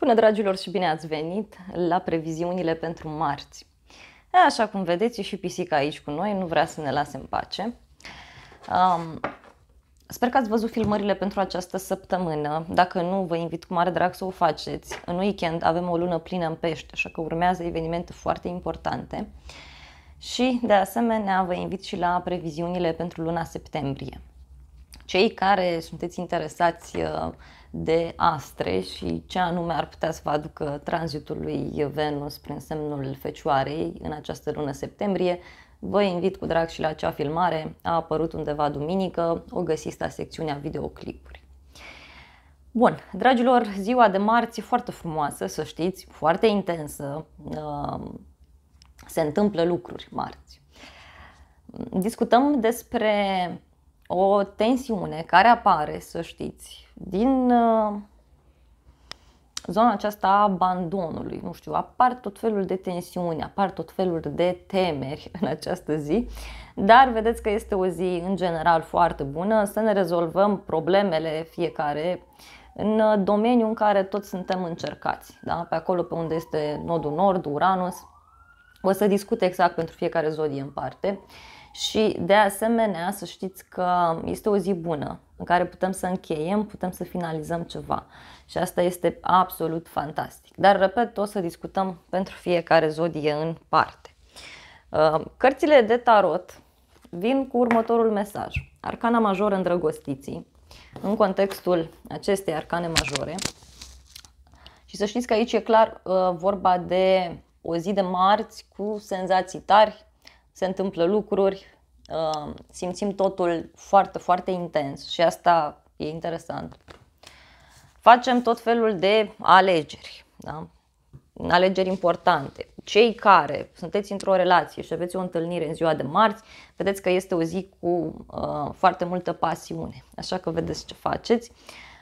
Bună dragilor și bine ați venit la previziunile pentru marți. Așa cum vedeți, e și pisica aici cu noi, nu vrea să ne lase în pace. Um, sper că ați văzut filmările pentru această săptămână. Dacă nu, vă invit cu mare drag să o faceți. În weekend avem o lună plină în pești, așa că urmează evenimente foarte importante. Și, de asemenea, vă invit și la previziunile pentru luna septembrie. Cei care sunteți interesați uh, de astre și ce anume ar putea să vă aducă tranzitul lui Venus prin semnul Fecioarei în această lună septembrie. Vă invit cu drag și la acea filmare, a apărut undeva duminică, o găsiți la secțiunea videoclipuri. Bun, dragilor, ziua de marți e foarte frumoasă, să știți, foarte intensă, ehm, se întâmplă lucruri marți. Discutăm despre o tensiune care apare, să știți, din uh, zona aceasta a abandonului, nu știu, apar tot felul de tensiuni, apar tot felul de temeri în această zi, dar vedeți că este o zi în general foarte bună să ne rezolvăm problemele fiecare în uh, domeniul în care toți suntem încercați, da? pe acolo pe unde este nodul nord, Uranus, o să discut exact pentru fiecare zodie în parte. Uh, și de asemenea să știți că este o zi bună în care putem să încheiem, putem să finalizăm ceva și asta este absolut fantastic. Dar, repet, o să discutăm pentru fiecare zodie în parte. Uh, cărțile de tarot vin cu următorul mesaj. Arcana majoră îndrăgostiții, în contextul acestei arcane majore. Și să știți că aici e clar uh, vorba de o zi de marți cu senzații tari, se întâmplă lucruri, uh, simțim totul foarte, foarte intens și asta e interesant. Facem tot felul de alegeri, da? alegeri importante. Cei care sunteți într-o relație și aveți o întâlnire în ziua de marți, vedeți că este o zi cu uh, foarte multă pasiune, așa că vedeți ce faceți.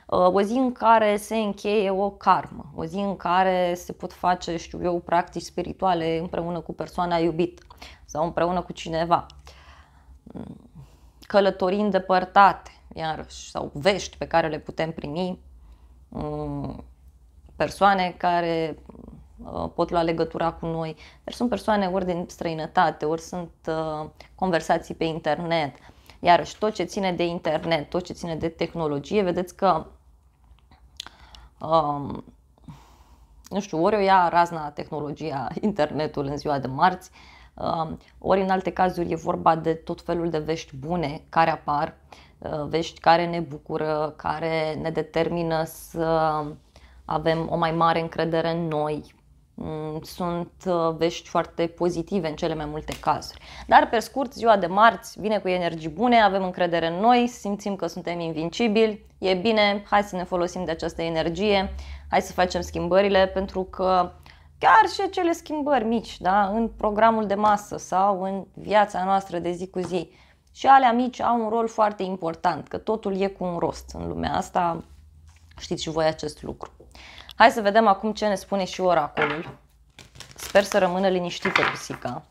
Uh, o zi în care se încheie o karmă, o zi în care se pot face, știu eu, practici spirituale împreună cu persoana iubită, sau împreună cu cineva. Mm. Călătorii îndepărtate, iarăși, sau vești pe care le putem primi, mm, persoane care mm, pot lua legătura cu noi, dar deci sunt persoane ori din străinătate, ori sunt uh, conversații pe internet. Iarăși, tot ce ține de internet, tot ce ține de tehnologie, vedeți că um, nu știu, ori o ia razna tehnologia internetul în ziua de marți, uh, Um, ori în alte cazuri e vorba de tot felul de vești bune care apar, uh, vești care ne bucură, care ne determină să avem o mai mare încredere în noi. Mm, sunt uh, vești foarte pozitive în cele mai multe cazuri. Dar, pe scurt, ziua de marți vine cu energii bune, avem încredere în noi, simțim că suntem invincibili, e bine, hai să ne folosim de această energie, hai să facem schimbările, pentru că chiar și acele schimbări mici da? în programul de masă sau în viața noastră de zi cu zi. Și alea mici au un rol foarte important, că totul e cu un rost în lumea asta, știți și voi acest lucru. Hai să vedem acum ce ne spune și oracolul. Sper să rămână liniștită pisica.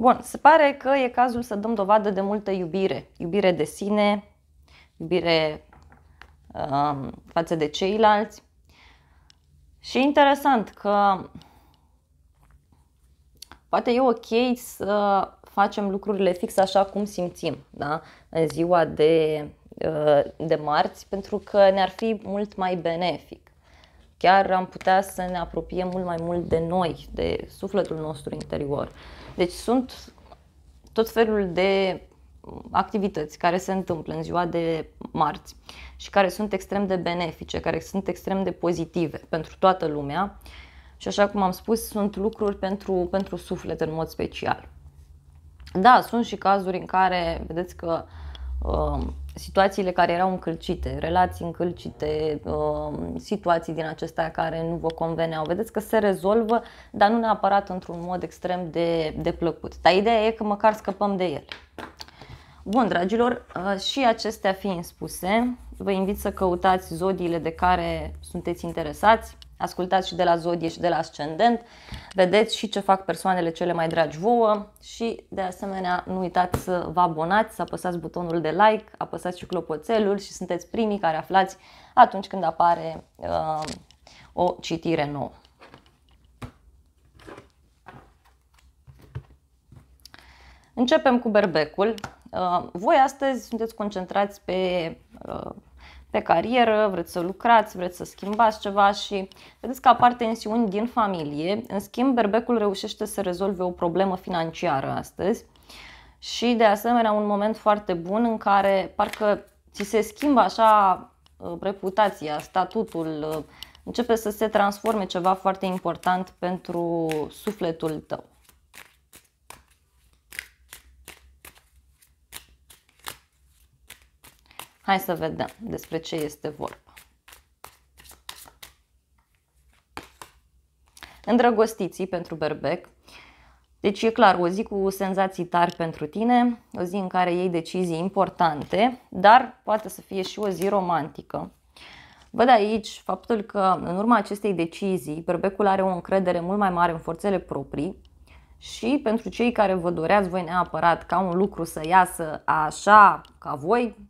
Bun, se pare că e cazul să dăm dovadă de multă iubire. Iubire de sine, iubire um, față de ceilalți. Și interesant că poate e ok să facem lucrurile fix așa cum simțim da? în ziua de, uh, de marți, pentru că ne-ar fi mult mai benefic. Chiar am putea să ne apropiem mult mai mult de noi, de sufletul nostru interior. Deci sunt tot felul de activități care se întâmplă în ziua de marți și care sunt extrem de benefice, care sunt extrem de pozitive pentru toată lumea și așa cum am spus, sunt lucruri pentru, pentru suflet în mod special. Da, sunt și cazuri în care vedeți că uh, Um, situațiile care erau încălcite, relații încălcite, um, situații din acestea care nu vă conveneau. Vedeți că se rezolvă, dar nu neapărat într-un mod extrem de, de plăcut. Dar ideea e că măcar scăpăm de el. Bun, dragilor, uh, și acestea fiind spuse, vă invit să căutați zodiile de care sunteți interesați ascultați și de la zodie și de la ascendent, vedeți și ce fac persoanele cele mai dragi vouă și de asemenea nu uitați să vă abonați, să apăsați butonul de like, apăsați și clopoțelul și sunteți primii care aflați atunci când apare uh, o citire nouă. Începem cu berbecul. Uh, voi astăzi sunteți concentrați pe uh, pe carieră, vreți să lucrați, vreți să schimbați ceva și vedeți că apar tensiuni din familie. În schimb, berbecul reușește să rezolve o problemă financiară astăzi și de asemenea un moment foarte bun în care parcă ți se schimbă așa uh, reputația, statutul, uh, începe să se transforme ceva foarte important pentru sufletul tău. Hai să vedem despre ce este vorba. Îndrăgostiții pentru berbec. Deci e clar, o zi cu senzații tari pentru tine, o zi în care iei decizii importante, dar poate să fie și o zi romantică. Văd aici faptul că în urma acestei decizii, berbecul are o încredere mult mai mare în forțele proprii și pentru cei care vă doreați voi neapărat ca un lucru să iasă așa ca voi,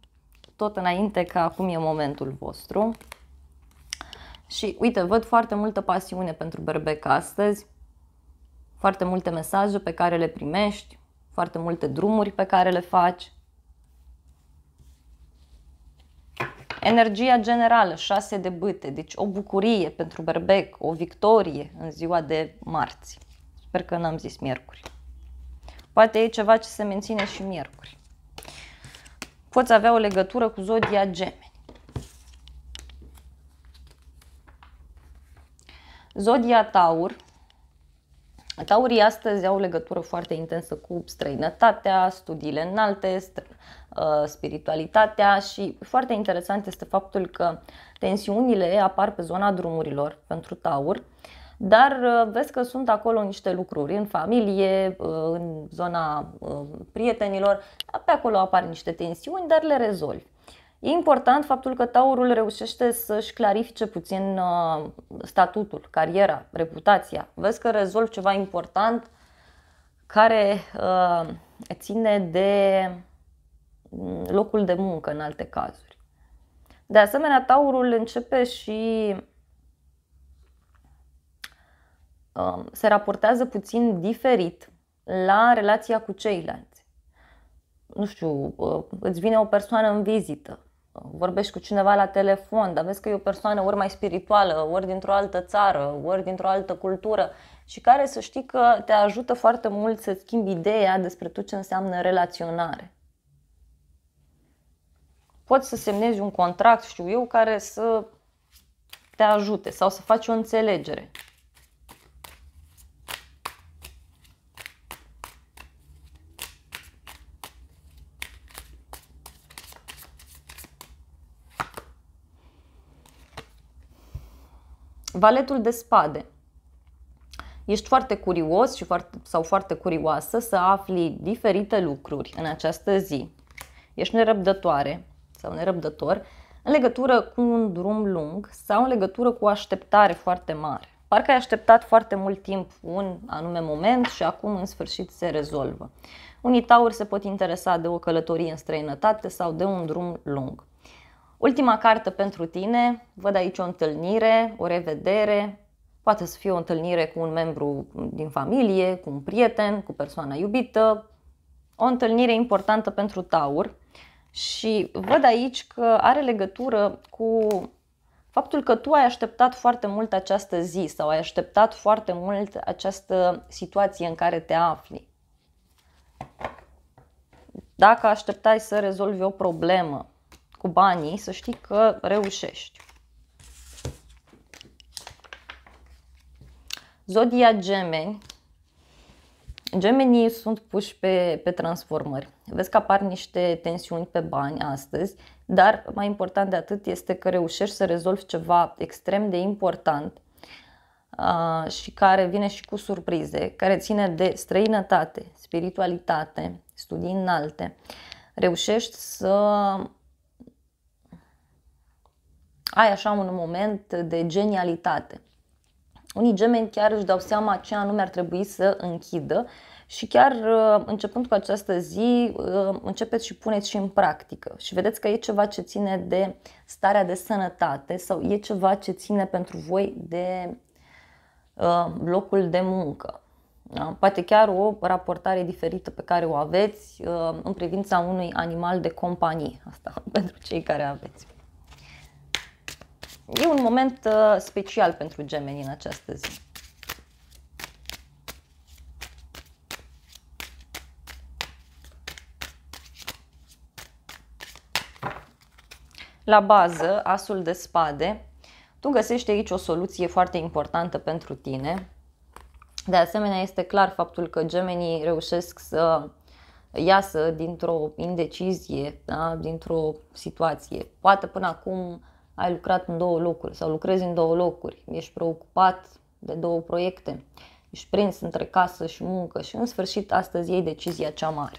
tot înainte că acum e momentul vostru. Și uite, văd foarte multă pasiune pentru berbec astăzi, foarte multe mesaje pe care le primești, foarte multe drumuri pe care le faci. Energia generală, 6 de bâte, deci o bucurie pentru berbec, o victorie în ziua de marți. Sper că n-am zis miercuri. Poate e ceva ce se menține și miercuri poți avea o legătură cu zodia gemeni. Zodia Taur. Taurii astăzi au legătură foarte intensă cu străinătatea, studiile înalte, uh, spiritualitatea și foarte interesant este faptul că tensiunile apar pe zona drumurilor pentru Taur dar uh, vezi că sunt acolo niște lucruri în familie, uh, în zona uh, prietenilor, pe acolo apar niște tensiuni, dar le rezolvi. E important faptul că Taurul reușește să-și clarifice puțin statutul, cariera, reputația. Vezi că rezolvi ceva important care ține de mm, locul de muncă în alte cazuri. De asemenea, Taurul începe și Um, se raportează puțin diferit la relația cu ceilalți. Nu știu, uh, îți vine o persoană în vizită, vorbești cu cineva la telefon, dar vezi că e o persoană ori mai spirituală, ori dintr-o altă țară, ori dintr-o altă cultură și care să știi că te ajută foarte mult să schimbi ideea despre tu ce înseamnă relaționare. Poți să semnezi un contract, știu eu, care să te ajute sau să faci o înțelegere. Valetul de spade. Ești foarte curios și foarte, sau foarte curioasă să afli diferite lucruri în această zi. Ești nerăbdătoare sau nerăbdător în legătură cu un drum lung sau în legătură cu o așteptare foarte mare. Parcă ai așteptat foarte mult timp un anume moment și acum în sfârșit se rezolvă. Unii tauri se pot interesa de o călătorie în străinătate sau de un drum lung. Ultima carte pentru tine, văd aici o întâlnire, o revedere, poate să fie o întâlnire cu un membru din familie, cu un prieten, cu persoana iubită, o întâlnire importantă pentru Taur și văd aici că are legătură cu faptul că tu ai așteptat foarte mult această zi sau ai așteptat foarte mult această situație în care te afli. Dacă așteptai să rezolvi o problemă, cu banii, să știi că reușești. Zodia Gemeni. Gemenii sunt puși pe, pe transformări. Vezi că apar niște tensiuni pe bani astăzi, dar mai important de atât este că reușești să rezolvi ceva extrem de important și care vine și cu surprize, care ține de străinătate, spiritualitate, studii înalte. Reușești să ai așa un moment de genialitate. Unii gemeni chiar își dau seama ce anume ar trebui să închidă și chiar uh, începând cu această zi, uh, începeți și puneți și în practică și vedeți că e ceva ce ține de starea de sănătate sau e ceva ce ține pentru voi de uh, locul de muncă. Da? Poate chiar o raportare diferită pe care o aveți în privința unui animal de companie. Asta pentru cei care aveți. E un moment uh, special pentru gemeni în această zi. La bază, asul de spade, tu găsești aici o soluție foarte importantă pentru tine. De asemenea, este clar faptul că gemenii reușesc să iasă dintr-o indecizie, da? dintr-o situație. Poate până acum ai lucrat în două locuri sau lucrezi în două locuri, ești preocupat de două proiecte, ești prins între casă și muncă și în sfârșit astăzi iei decizia cea mare.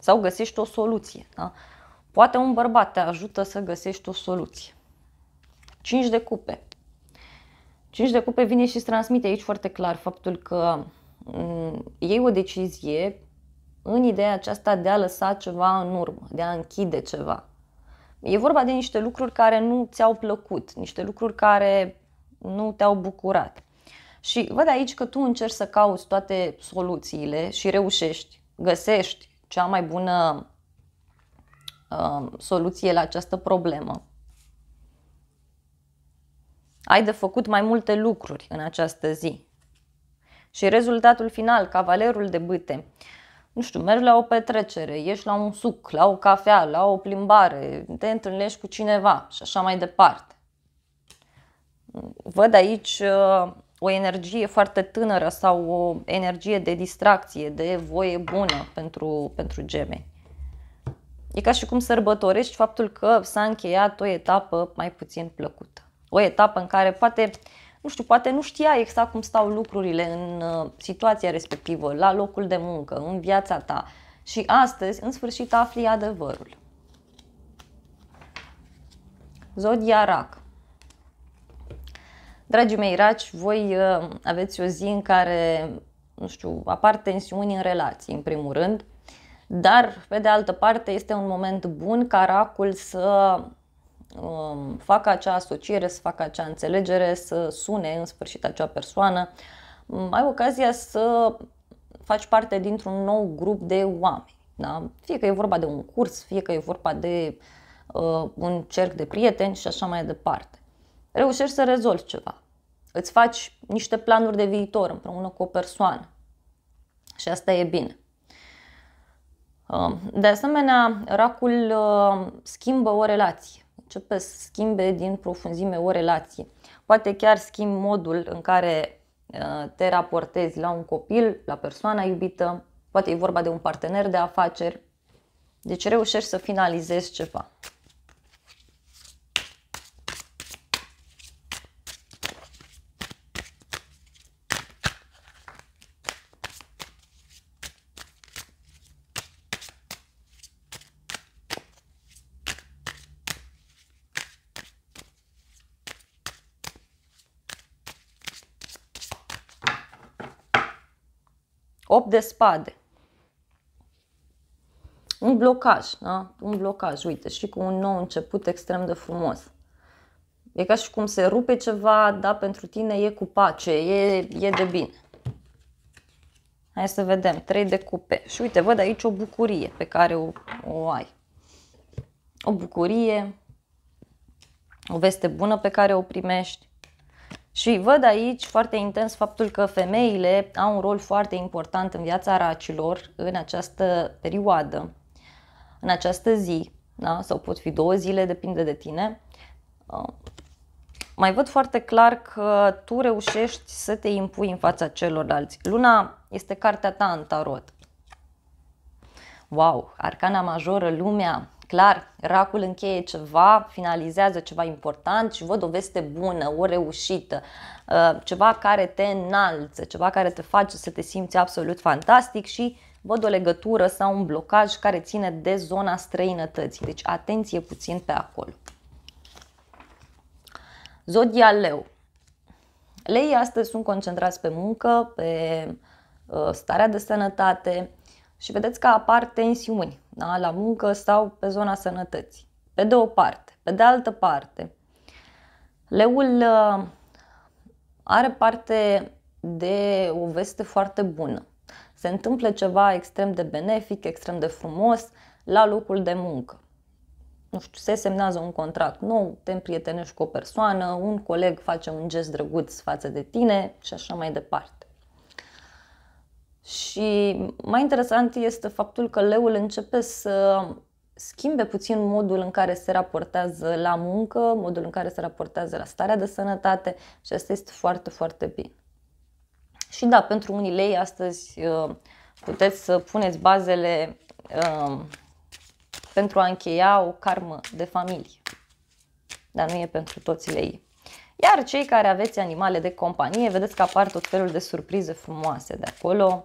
Sau găsești o soluție. Da? Poate un bărbat te ajută să găsești o soluție. 5 de cupe. 5 de cupe vine și transmite aici foarte clar faptul că mm, iei o decizie în ideea aceasta de a lăsa ceva în urmă, de a închide ceva, E vorba de niște lucruri care nu ți-au plăcut, niște lucruri care nu te-au bucurat. Și văd aici că tu încerci să cauți toate soluțiile și reușești, găsești cea mai bună uh, soluție la această problemă. Ai de făcut mai multe lucruri în această zi. Și rezultatul final, cavalerul de bâte. Uh, nu știu, mergi la o petrecere, ieși la un suc, la o cafea, la o plimbare, te întâlnești cu cineva și așa mai departe. Văd aici uh, o energie foarte tânără sau o energie de distracție, de voie bună pentru, pentru gemeni. E ca și cum sărbătorești faptul că s-a încheiat o etapă mai puțin plăcută. O etapă în care poate uh, nu știu, poate nu știa exact cum stau lucrurile în uh, situația respectivă, la locul de muncă, în viața ta. Și astăzi, în sfârșit, afli adevărul. Zodia Rac. Dragii mei raci, voi uh, aveți o zi în care, nu știu, apar tensiuni în relații, în primul rând, dar, pe de altă parte, este un moment bun ca racul să Um, facă acea asociere, să facă acea înțelegere, să sune în sfârșit acea persoană, um, ai ocazia să faci parte dintr-un nou grup de oameni. Da? Fie că e vorba de un curs, fie că e vorba de uh, un cerc de prieteni și așa mai departe. Reușești să rezolvi ceva. Îți faci niște planuri de viitor împreună cu o persoană. Și asta e bine. Um, de asemenea, racul uh, schimbă o relație începe să schimbe din profunzime o relație. Poate chiar schimb modul în care uh, te raportezi la un copil, la persoana iubită, poate e vorba de un partener de afaceri. Deci reușești să finalizezi ceva. 8 de spade. Un blocaj, da? Un blocaj, uite, și cu un nou început extrem de frumos. E ca și cum se rupe ceva, dar pentru tine e cu pace, e, e de bine. Hai să vedem, 3 de cupe. Și uite, văd aici o bucurie pe care o, o ai. O bucurie, o veste bună pe care o primești, și văd aici foarte intens faptul că femeile au un rol foarte important în viața racilor în această perioadă, în această zi, da? sau pot fi două zile, depinde de tine. Uh, mai văd foarte clar că tu reușești să te impui în fața celorlalți. Luna este cartea ta în tarot. Wow, arcana majoră, lumea, Clar, racul încheie ceva, finalizează ceva important și văd o veste bună, o reușită, uh, ceva care te înalță, ceva care te face să te simți absolut fantastic și văd o legătură sau un blocaj care ține de zona străinătății. Deci atenție puțin pe acolo. Zodia Leu. Lei astăzi sunt concentrați pe muncă, pe uh, starea de sănătate și vedeți că apar tensiuni da? la muncă sau pe zona sănătății. Pe de o parte. Pe de altă parte, leul uh, are parte de o veste foarte bună. Se întâmplă ceva extrem de benefic, extrem de frumos la locul de muncă. Nu știu, se semnează un contract nou, te împrietenești cu o persoană, un coleg face un gest drăguț față de tine și așa mai departe. Și mai interesant este faptul că leul începe să schimbe puțin modul în care se raportează la muncă, modul în care se raportează la starea de sănătate și asta este foarte, foarte bine. Și da, pentru unii lei astăzi uh, puteți să puneți bazele uh, pentru a încheia o carmă de familie. Dar nu e pentru toți lei. Iar cei care aveți animale de companie, vedeți că apar tot felul de surprize frumoase de acolo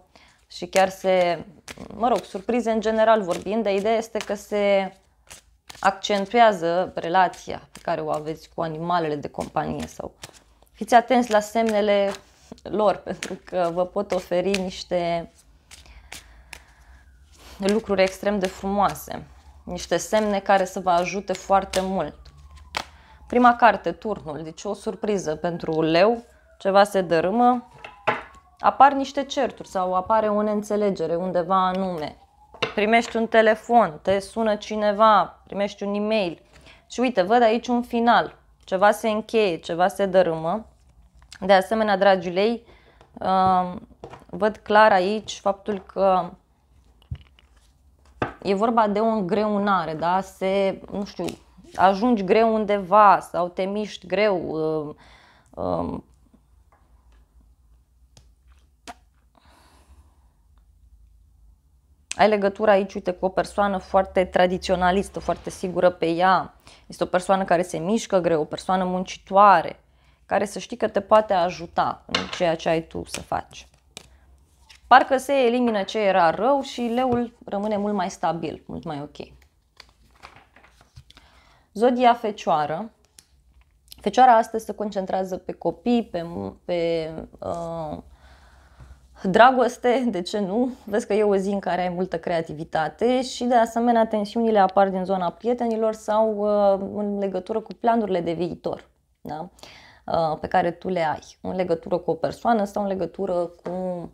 și chiar se, mă rog, surprize în general vorbind, dar ideea este că se accentuează relația pe care o aveți cu animalele de companie sau fiți atenți la semnele lor pentru că vă pot oferi niște lucruri extrem de frumoase, niște semne care să vă ajute foarte mult. Prima carte, turnul, deci o surpriză pentru leu, ceva se dărâmă, apar niște certuri sau apare o neînțelegere undeva anume. Primești un telefon, te sună cineva, primești un e-mail. Și uite, văd aici un final. Ceva se încheie, ceva se dărâmă. De asemenea, dragii lei, um, văd clar aici faptul că e vorba de o îngreunare, da? Se, nu știu, ajungi greu undeva sau te miști greu, um, um, ai legătura aici, uite, cu o persoană foarte tradiționalistă, foarte sigură pe ea. Este o persoană care se mișcă greu, o persoană muncitoare, care să știi că te poate ajuta în ceea ce ai tu să faci. Parcă se elimină ce era rău și leul rămâne mult mai stabil, mult mai ok. Zodia Fecioară. Fecioara astăzi se concentrează pe copii, pe, pe uh, dragoste, de ce nu? Vezi că e o zi în care ai multă creativitate și de asemenea tensiunile apar din zona prietenilor sau uh, în legătură cu planurile de viitor da? uh, pe care tu le ai în legătură cu o persoană sau în legătură cu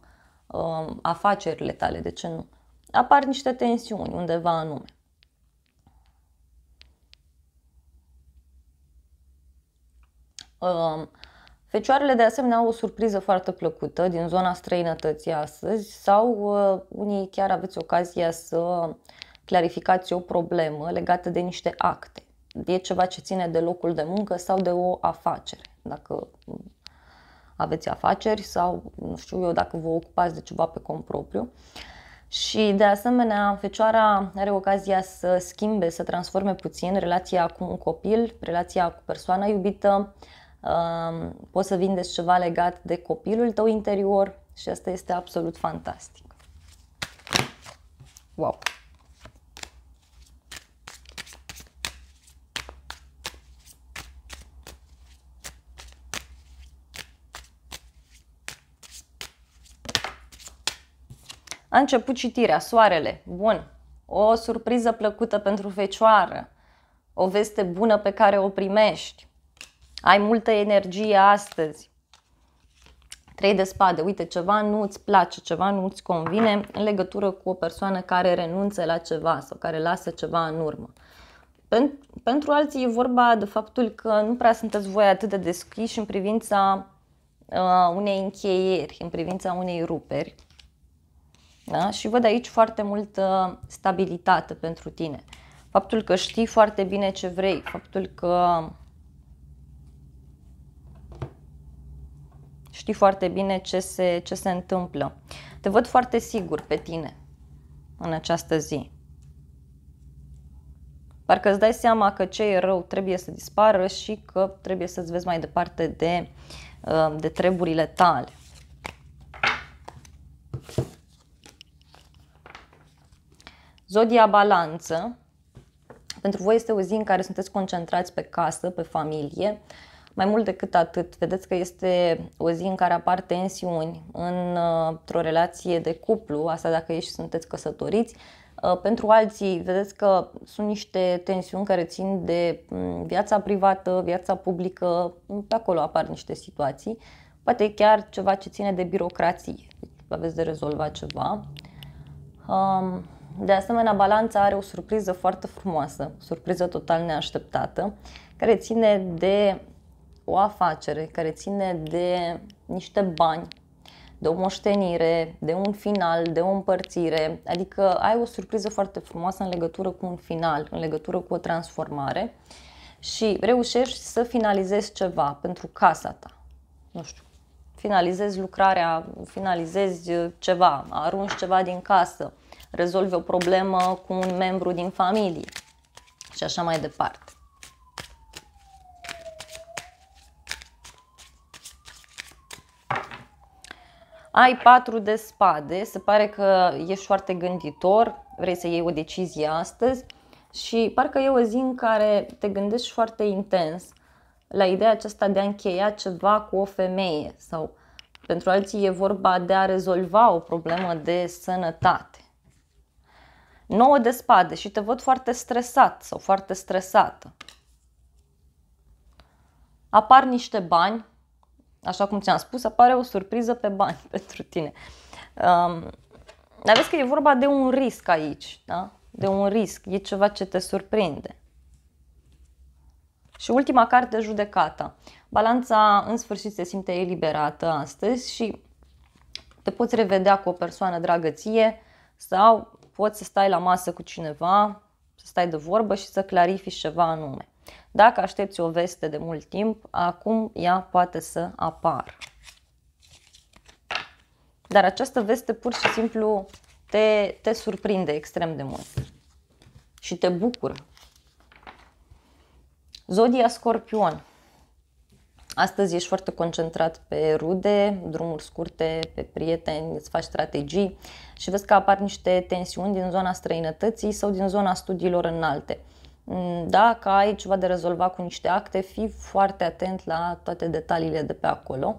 uh, afacerile tale, de ce nu? Apar niște tensiuni undeva anume. Uh, Fecioarele de asemenea au o surpriză foarte plăcută din zona străinătății astăzi sau uh, unii chiar aveți ocazia să clarificați o problemă legată de niște acte. E ceva ce ține de locul de muncă sau de o afacere. Dacă aveți afaceri sau, nu știu eu, dacă vă ocupați de ceva pe cont propriu. Și de asemenea, fecioara are ocazia să schimbe, să transforme puțin relația cu un copil, relația cu persoana iubită, uh, poți să vindeți ceva legat de copilul tău interior și asta este absolut fantastic. Wow! A început citirea, soarele, bun, o surpriză plăcută pentru fecioară, o veste bună pe care o primești, ai multă energie astăzi. Trei de spade, uite, ceva nu îți place, ceva nu îți convine în legătură cu o persoană care renunță la ceva sau care lasă ceva în urmă. Pentru alții e vorba de faptul că nu prea sunteți voi atât de deschiși în privința uh, unei încheieri, în privința unei ruperi. Da? Și văd aici foarte multă stabilitate pentru tine. Faptul că știi foarte bine ce vrei, faptul că știi foarte bine ce se, ce se întâmplă. Te văd foarte sigur pe tine în această zi. Parcă îți dai seama că ce e rău trebuie să dispară și că trebuie să-ți vezi mai departe de, uh, de treburile tale. Zodia Balanță. Pentru voi este o zi în care sunteți concentrați pe casă, pe familie, uh, mai mult decât atât, vedeți că este o zi în care apar tensiuni uh, într-o relație de cuplu, asta dacă ești sunteți căsătoriți, uh, pentru alții, vedeți că sunt niște tensiuni care țin de mm, viața privată, viața publică, mm, pe acolo apar niște situații, poate chiar ceva ce ține de birocrație, aveți de rezolvat ceva. Um, de asemenea, balanța are o surpriză foarte frumoasă, surpriză total neașteptată, care ține de o afacere care ține de niște bani, de o moștenire, de un final, de o împărțire, adică ai o surpriză foarte frumoasă în legătură cu un final, în legătură cu o transformare și reușești să finalizezi ceva pentru casa ta. Nu știu, finalizezi lucrarea, finalizezi ceva, arunci ceva din casă, rezolvi o problemă cu un membru din familie și așa mai departe. Ai patru de spade, se pare că ești foarte gânditor, vrei să iei o decizie astăzi și parcă e o zi în care te gândești foarte intens la ideea aceasta de a încheia ceva cu o femeie sau pentru alții e vorba de a rezolva o problemă de sănătate. 9 de spade și te văd foarte stresat sau foarte stresată. Apar niște bani așa cum ți-am spus, apare o surpriză pe bani pentru tine. Um, dar vezi că e vorba de un risc aici, da? De un risc, e ceva ce te surprinde. Și ultima carte, judecata. Balanța în sfârșit se simte eliberată astăzi și te poți revedea cu o persoană dragă sau poți să stai la masă cu cineva, să stai de vorbă și să clarifici ceva anume. Dacă aștepți o veste de mult timp, acum ea poate să apară. Dar această veste pur și simplu te, te surprinde extrem de mult și te bucură. Zodia Scorpion. Astăzi ești foarte concentrat pe rude, drumuri scurte, pe prieteni, îți faci strategii și vezi că apar niște tensiuni din zona străinătății sau din zona studiilor înalte. Mm, dacă ai ceva de rezolvat cu niște acte, fii foarte atent la toate detaliile de pe acolo.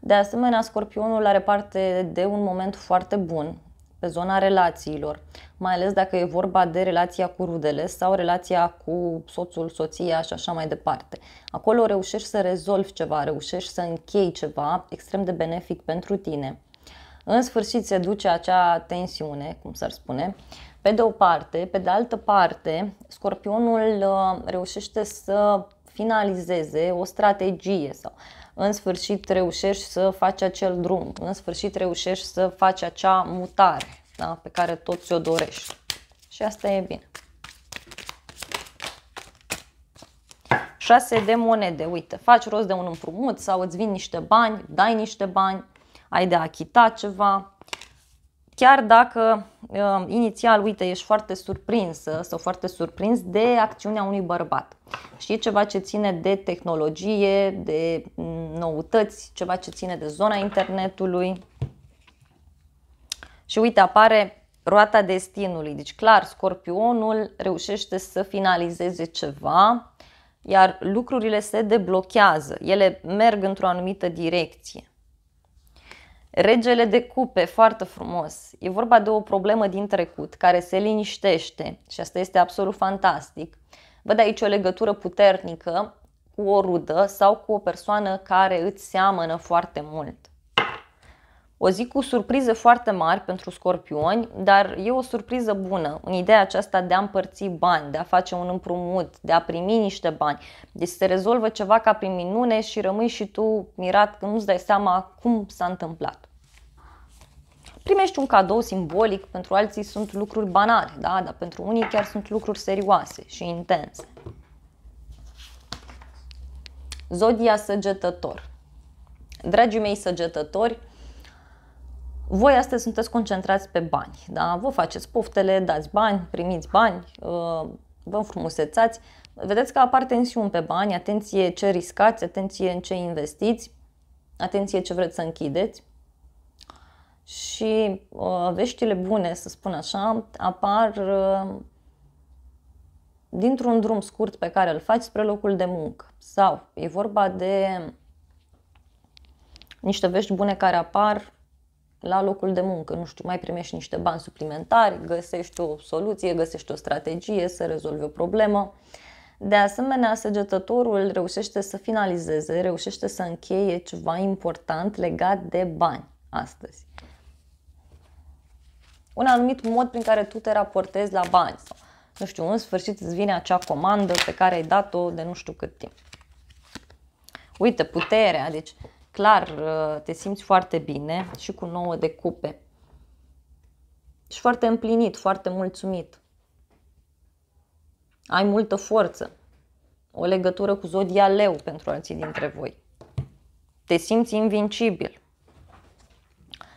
De asemenea, scorpionul are parte de un moment foarte bun pe zona relațiilor, mai ales dacă e vorba de relația cu rudele sau relația cu soțul, soția și așa mai departe. Acolo reușești să rezolvi ceva, reușești să închei ceva extrem de benefic pentru tine. În sfârșit se duce acea tensiune, cum s-ar spune, pe de o parte, pe de altă parte, scorpionul uh, reușește să finalizeze o strategie sau în sfârșit reușești să faci acel drum, în sfârșit reușești să faci acea mutare da? pe care tot ți-o dorești. Și asta e bine. 6 de monede, uite, faci rost de un împrumut sau îți vin niște bani, dai niște bani, ai de achita ceva, chiar dacă uh, inițial, uite, ești foarte surprinsă uh, sau foarte surprins de acțiunea unui bărbat. Și e ceva ce ține de tehnologie, de noutăți, ceva ce ține de zona internetului. Și uite, apare roata destinului. Deci, clar, scorpionul reușește să finalizeze ceva, iar lucrurile se deblochează. Ele merg într-o anumită direcție. Regele de cupe, foarte frumos. E vorba de o problemă din trecut care se liniștește și asta este absolut fantastic. Văd aici o legătură puternică cu o rudă sau cu o persoană care îți seamănă foarte mult. O zi cu surprize foarte mari pentru scorpioni, dar e o surpriză bună în ideea aceasta de a împărți bani, de a face un împrumut, de a primi niște bani. Deci se rezolvă ceva ca prin minune și rămâi și tu mirat că nu-ți dai seama cum s-a întâmplat. Primești un cadou simbolic, pentru alții sunt lucruri banale, da? dar pentru unii chiar sunt lucruri serioase și intense. Zodia săgetător Dragii mei săgetători, voi astăzi sunteți concentrați pe bani, da? vă faceți poftele, dați bani, primiți bani, uh, vă înfrumusețați, vedeți că apar tensiuni pe bani, atenție ce riscați, atenție în ce investiți, atenție ce vreți să închideți și uh, veștile bune, să spun așa, apar uh, dintr-un drum scurt pe care îl faci spre locul de muncă sau e vorba de niște vești bune care apar la locul de muncă, nu știu, mai primești niște bani suplimentari, găsești o soluție, găsești o strategie să rezolvi o problemă. De asemenea, săgetătorul reușește să finalizeze, reușește să încheie ceva important legat de bani astăzi. Un anumit mod prin care tu te raportezi la bani sau, nu știu, în sfârșit îți vine acea comandă pe care ai dat-o de nu știu cât timp. Uite, puterea, deci clar uh, te simți foarte bine și cu nouă de cupe. Și foarte împlinit, foarte mulțumit. Ai multă forță. O legătură cu zodia leu pentru alții dintre voi. Te simți invincibil.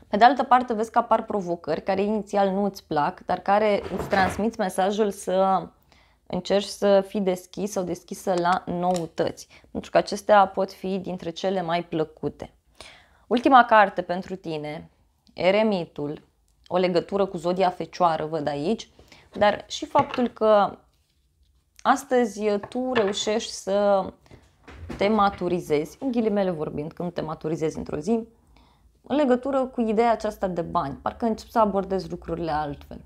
Pe de altă parte, vezi că apar provocări care inițial nu îți plac, dar care îți transmiți mesajul să Încerci să fii deschis sau deschisă la noutăți, pentru că acestea pot fi dintre cele mai plăcute. Ultima carte pentru tine, Eremitul, o legătură cu zodia fecioară, văd aici, dar și faptul că astăzi tu reușești să te maturizezi, în ghilimele vorbind, când te maturizezi într-o zi, în legătură cu ideea aceasta de bani. Parcă începi să abordezi lucrurile altfel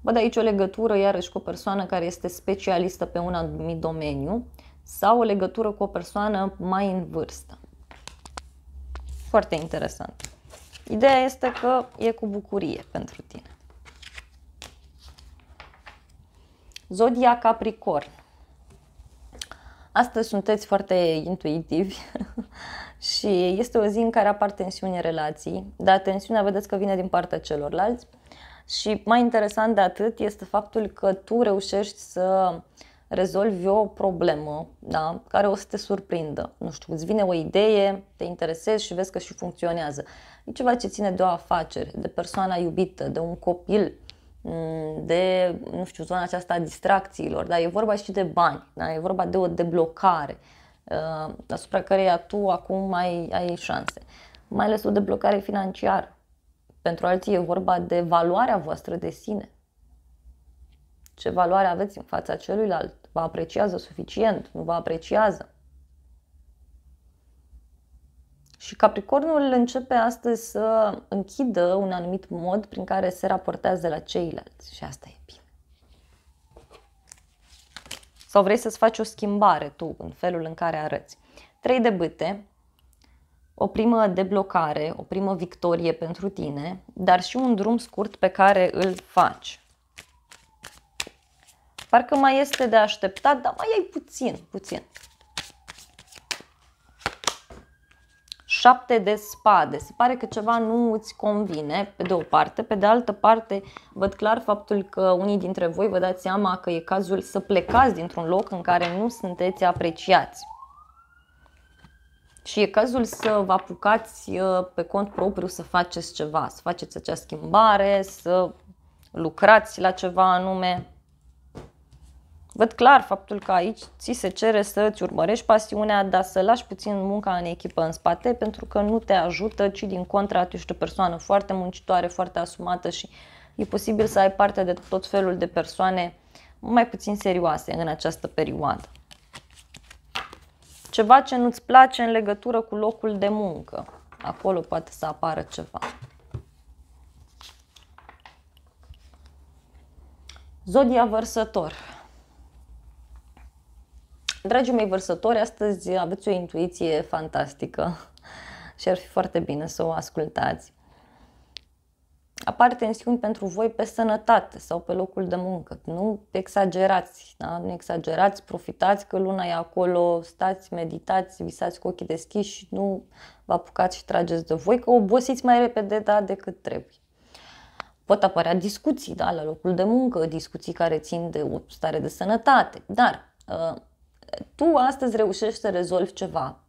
văd aici o legătură iarăși cu o persoană care este specialistă pe un anumit domeniu sau o legătură cu o persoană mai în vârstă. Foarte interesant. Ideea este că e cu bucurie pentru tine. Zodia Capricorn. Astăzi sunteți foarte intuitivi și este o zi în care apar tensiuni în relații, dar tensiunea vedeți că vine din partea celorlalți și mai interesant de atât este faptul că tu reușești să rezolvi o problemă da, care o să te surprindă. Nu știu, îți vine o idee, te interesezi și vezi că și funcționează. E ceva ce ține de o afacere, de persoana iubită, de un copil, mm, de, nu știu, zona aceasta a distracțiilor, dar e vorba și de bani, da? e vorba de o deblocare uh, asupra căreia tu acum ai, ai șanse. Mai ales o deblocare financiară. Pentru alții e vorba de valoarea voastră de sine. Ce valoare aveți în fața celuilalt? Vă apreciază suficient? Nu vă apreciază? Și Capricornul începe astăzi să închidă un anumit mod prin care se raportează la ceilalți și asta e bine. Sau vrei să-ți faci o schimbare tu în felul în care arăți. Trei de bâte, o primă deblocare, o primă victorie pentru tine, dar și un drum scurt pe care îl faci. Parcă mai este de așteptat, dar mai ai puțin, puțin. Șapte de spade. Se pare că ceva nu îți convine, pe de o parte. Pe de altă parte, văd clar faptul că unii dintre voi vă dați seama că e cazul să plecați dintr-un loc în care nu sunteți apreciați. Și e cazul să vă apucați uh, pe cont propriu să faceți ceva, să faceți acea schimbare, să lucrați la ceva anume. Văd clar faptul că aici ți se cere să îți urmărești pasiunea, dar să lași puțin munca în echipă în spate, pentru că nu te ajută, ci din contra, tu ești o persoană foarte muncitoare, foarte asumată și e posibil să ai parte de tot felul de persoane mai puțin serioase în această perioadă ceva ce nu-ți place în legătură cu locul de muncă. Acolo poate să apară ceva. Zodia vărsător. Dragii mei vărsători, astăzi aveți o intuiție fantastică și ar fi foarte bine să o ascultați apar tensiuni pentru voi pe sănătate sau pe locul de muncă. Nu exagerați, da? nu exagerați, profitați că luna e acolo, stați, meditați, visați cu ochii deschiși și nu vă apucați și trageți de voi, că obosiți mai repede da, decât trebuie. Pot apărea discuții da, la locul de muncă, discuții care țin de o stare de sănătate, dar uh, tu astăzi reușești să rezolvi ceva,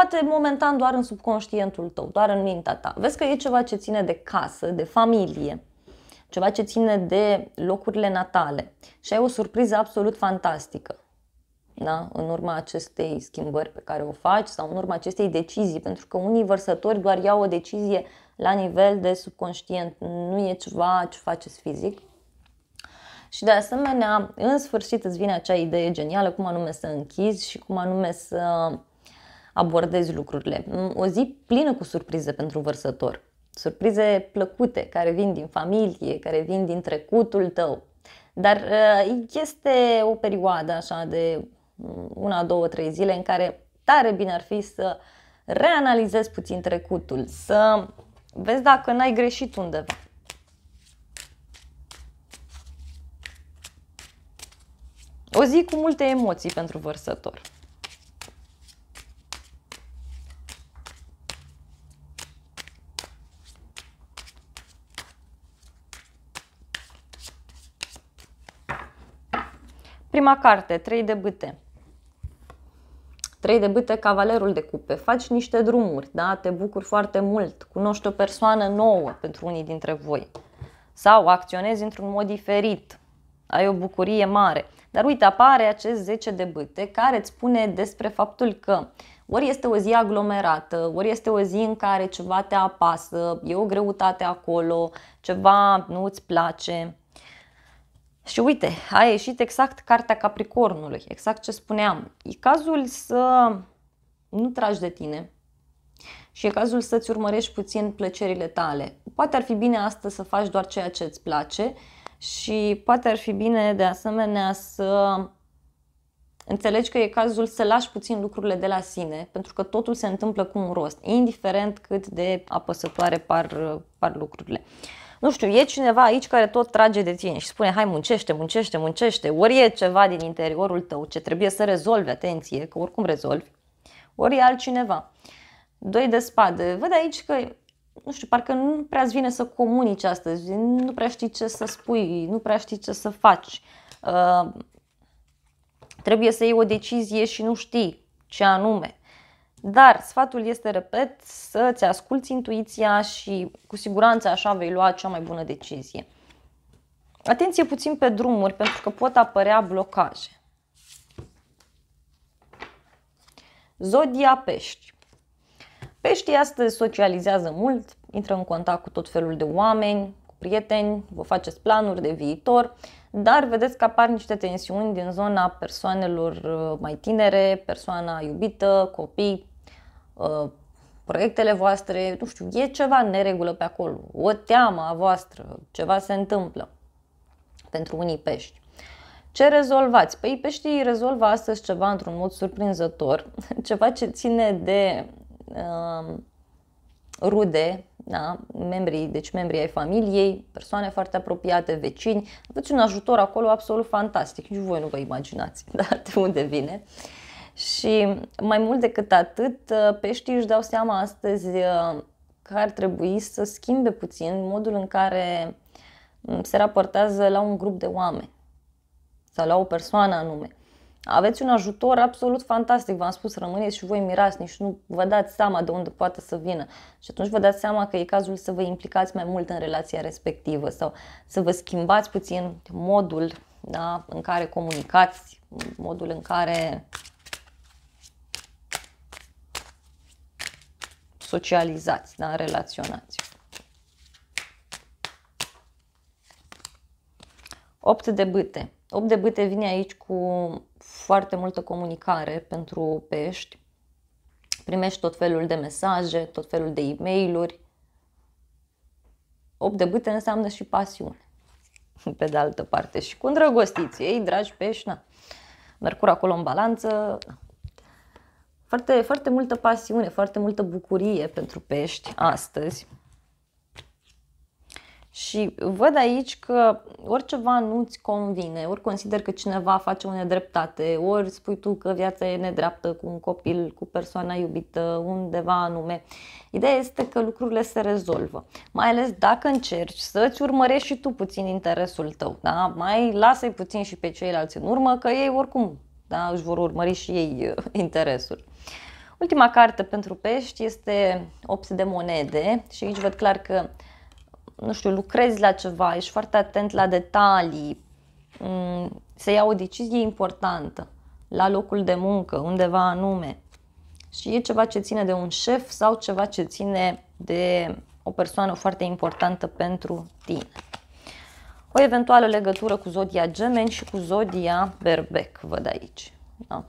Poate momentan doar în subconștientul tău, doar în mintea ta. Vezi că e ceva ce ține de casă, de familie, ceva ce ține de locurile natale și ai o surpriză absolut fantastică da? în urma acestei schimbări pe care o faci sau în urma acestei decizii, pentru că unii vărsători doar iau o decizie la nivel de subconștient, nu e ceva ce faceți fizic. Și de asemenea, în sfârșit îți vine acea idee genială cum anume să închizi și cum anume să abordezi lucrurile. O zi plină cu surprize pentru vărsător. Surprize plăcute care vin din familie, care vin din trecutul tău. Dar uh, este o perioadă așa de mm, una, două, trei zile în care tare bine ar fi să reanalizezi puțin trecutul, să vezi dacă n-ai greșit undeva. O zi cu multe emoții pentru vărsător. Prima carte, 3 de bâte. 3 de bâte, cavalerul de cupe. Faci niște drumuri, da? Te bucuri foarte mult, cunoști o persoană nouă pentru unii dintre voi. Sau acționezi într-un mod diferit, ai o bucurie mare. Dar uite, apare acest 10 de bâte care îți spune despre faptul că ori este o zi aglomerată, ori este o zi în care ceva te apasă, e o greutate acolo, ceva nu îți place, și uite, a ieșit exact cartea Capricornului, exact ce spuneam. E cazul să nu tragi de tine și e cazul să-ți urmărești puțin plăcerile tale. Poate ar fi bine astăzi să faci doar ceea ce îți place și poate ar fi bine de asemenea să înțelegi că e cazul să lași puțin lucrurile de la sine, pentru că totul se întâmplă cu un rost, indiferent cât de apăsătoare par, par lucrurile nu știu, e cineva aici care tot trage de tine și spune hai muncește, muncește, muncește, ori e ceva din interiorul tău ce trebuie să rezolvi, atenție, că oricum rezolvi, ori e altcineva. Doi de spade. Văd aici că, nu știu, parcă nu prea îți vine să comunici astăzi, nu prea știi ce să spui, nu prea știi ce să faci. Uh, trebuie să iei o decizie și nu știi ce anume. Dar sfatul este, repet, să-ți asculți intuiția și cu siguranță așa vei lua cea mai bună decizie. Atenție puțin pe drumuri, pentru că pot apărea blocaje. Zodia pești. Peștii astăzi socializează mult, intră în contact cu tot felul de oameni, cu prieteni, vă faceți planuri de viitor, dar vedeți că apar niște tensiuni din zona persoanelor uh, mai tinere, persoana iubită, copii, uh, proiectele voastre, nu știu, e ceva în neregulă pe acolo, o teamă a voastră, ceva se întâmplă pentru unii pești. Ce rezolvați? Păi peștii rezolvă astăzi ceva într-un mod surprinzător, ceva ce ține de uh, rude, da? membrii, deci membrii ai familiei, persoane foarte apropiate, vecini, aveți un ajutor acolo absolut fantastic, nici voi nu vă imaginați da? de unde vine. Și mai mult decât atât, uh, peștii își dau seama astăzi uh, că ar trebui să schimbe puțin modul în care mm, se raportează la un grup de oameni sau la o persoană anume. Aveți un ajutor absolut fantastic, v-am spus, rămâneți și voi mirați, nici nu vă dați seama de unde poate să vină. Și atunci vă dați seama că e cazul să vă implicați mai mult în relația respectivă sau să vă schimbați puțin modul da, în care comunicați, modul în care socializați, da, relaționați. 8 de bâte. 8 de bâte vine aici cu foarte multă comunicare pentru pești. Primești tot felul de mesaje, tot felul de e mail Op de bâte înseamnă și pasiune. Pe de altă parte și cu îndrăgostiți ei, dragi pești, na. Mercur acolo în balanță, foarte, foarte multă pasiune, foarte multă bucurie pentru pești astăzi. Și văd aici că oriceva nu-ți convine, ori consider că cineva face o nedreptate, ori spui tu că viața e nedreaptă cu un copil, cu persoana iubită, undeva anume. Ideea este că lucrurile se rezolvă, mai ales dacă încerci să-ți urmărești și tu puțin interesul tău, da? mai lasă-i puțin și pe ceilalți în urmă, că ei oricum da? își vor urmări și ei uh, interesul. Ultima carte pentru pești este 8 de monede și aici văd clar că nu știu, lucrezi la ceva, ești foarte atent la detalii, mm, se ia o decizie importantă la locul de muncă, undeva anume. Și e ceva ce ține de un șef sau ceva ce ține de o persoană foarte importantă pentru tine. O eventuală legătură cu zodia gemeni și cu zodia berbec, văd aici. Da.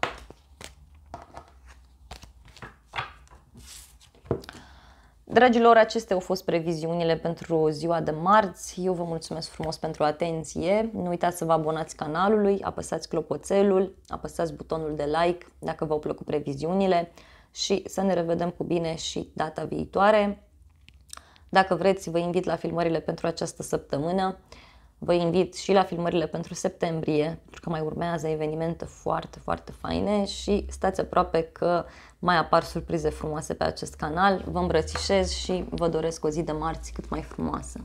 Dragilor, acestea au fost previziunile pentru ziua de marți. Eu vă mulțumesc frumos pentru atenție. Nu uitați să vă abonați canalului, apăsați clopoțelul, apăsați butonul de like dacă v-au plăcut previziunile și să ne revedem cu bine și data viitoare. Dacă vreți, vă invit la filmările pentru această săptămână. Vă invit și la filmările pentru septembrie, pentru că mai urmează evenimente foarte, foarte faine și stați aproape că mai apar surprize frumoase pe acest canal. Vă îmbrățișez și vă doresc o zi de marți cât mai frumoasă.